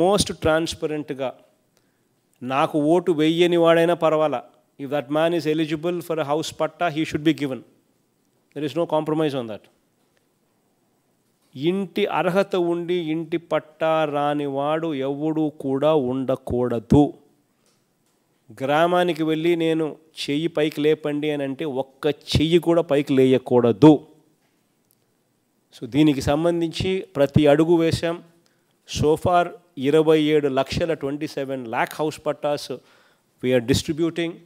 Most ట్రాన్స్పరెంట్గా నాకు vote వెయ్యని వాడైనా పర్వాలా if that man is eligible for house patta he should be given there is no compromise on that ఇంటి అర్హత ఉండి ఇంటి పట్టా రానివాడు ఎవడూ కూడా ఉండకూడదు గ్రామానికి వెళ్ళి నేను చెయ్యి పైకి లేపండి అని అంటే ఒక్క చెయ్యి కూడా పైకి లేయకూడదు సో దీనికి సంబంధించి ప్రతి అడుగు వేశాం సోఫార్ ఇరవై ఏడు లక్షల twenty seven lakh house pattas we are distributing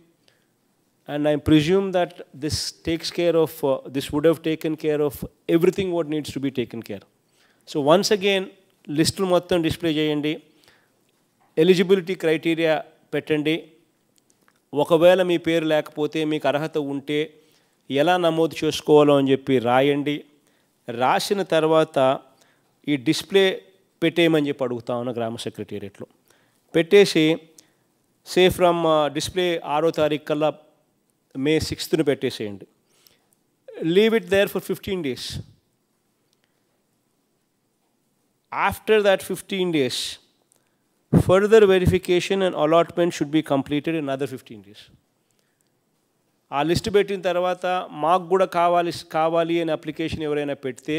and I presume that this takes care of this would have taken care of everything what needs to be taken care so once again లిస్టులు మొత్తం డిస్ప్లే చేయండి eligibility criteria పెట్టండి ఒకవేళ మీ పేరు లేకపోతే మీకు అర్హత ఉంటే ఎలా నమోదు చేసుకోవాలో అని చెప్పి రాయండి రాసిన తర్వాత ఈ డిస్ప్లే పెట్టేయమని చెప్పి అడుగుతా ఉన్న గ్రామ సెక్రటేరియట్లో పెట్టేసి సే ఫ్రమ్ డిస్ప్లే ఆరో తారీఖు కల్లా మే సిక్స్త్ను పెట్టేసేయండి leave it there for fifteen days after that fifteen days further verification and allotment should be completed in other fifteen days ఆ లిస్ట్ పెట్టిన తర్వాత మాకు కూడా కావాలి కావాలి అనే అప్లికేషన్ ఎవరైనా పెడితే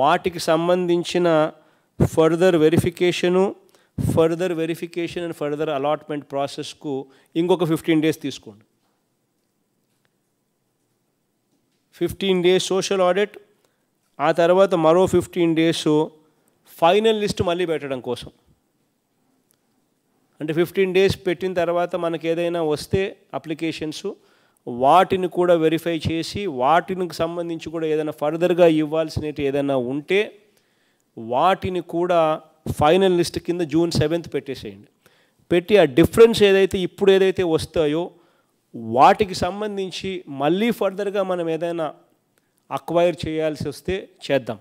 వాటికి సంబంధించిన further verification further verification and further allotment ప్రాసెస్కు ఇంకొక ఫిఫ్టీన్ డేస్ తీసుకోండి ఫిఫ్టీన్ డేస్ సోషల్ ఆడిట్ ఆ తర్వాత మరో ఫిఫ్టీన్ డేస్ ఫైనల్ లిస్ట్ మళ్ళీ పెట్టడం కోసం అంటే ఫిఫ్టీన్ డేస్ పెట్టిన తర్వాత మనకు ఏదైనా వస్తే అప్లికేషన్స్ వాటిని కూడా వెరిఫై చేసి వాటికి సంబంధించి కూడా ఏదైనా ఫర్దర్గా ఇవ్వాల్సినవి ఏదైనా ఉంటే వాటిని కూడా ఫైనల్ లిస్ట్ కింద జూన్ సెవెంత్ పెట్టేసేయండి పెట్టి ఆ డిఫరెన్స్ ఏదైతే ఇప్పుడు ఏదైతే వస్తాయో వాటికి సంబంధించి మళ్ళీ ఫర్దర్గా మనం ఏదైనా అక్వైర్ చేయాల్సి వస్తే చేద్దాం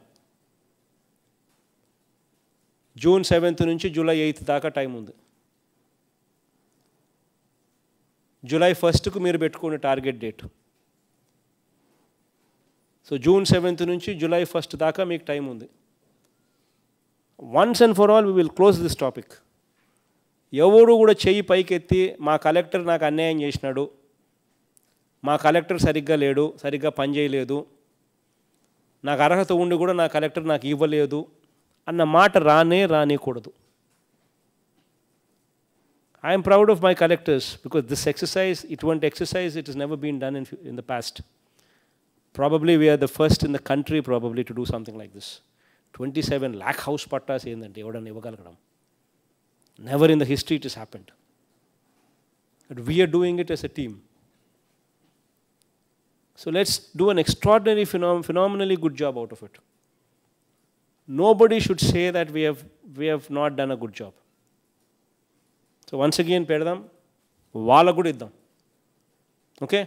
జూన్ సెవెంత్ నుంచి జూలై ఎయిత్ దాకా టైం ఉంది జూలై ఫస్ట్కు మీరు పెట్టుకునే target date so June seventh నుంచి జూలై ఫస్ట్ దాకా మీకు టైం ఉంది once and for all we will close this topic ఎవరు కూడా చెయ్యి పైకెత్తి మా కలెక్టర్ నాకు అన్యాయం చేసినాడు మా కలెక్టర్ సరిగ్గా లేడు సరిగ్గా పనిచేయలేదు నాకు అర్హత ఉండి కూడా నా కలెక్టర్ నాకు ఇవ్వలేదు అన్న మాట రానే రానికూడదు I'm proud of my collectors because this exercise ఇటువంటి exercise it is never been done in in the past probably we are the first in the country probably to do something like this twenty seven lakh house pattas ఏంటంటే ఎవడన్నా ఇవ్వగలగడం never in the history it is happened but we are doing it as a team So let's do an extraordinary, phenomenally good job out of it. Nobody should say that we have, we have not done a good job. So once again, Perdam, Wala good Okay?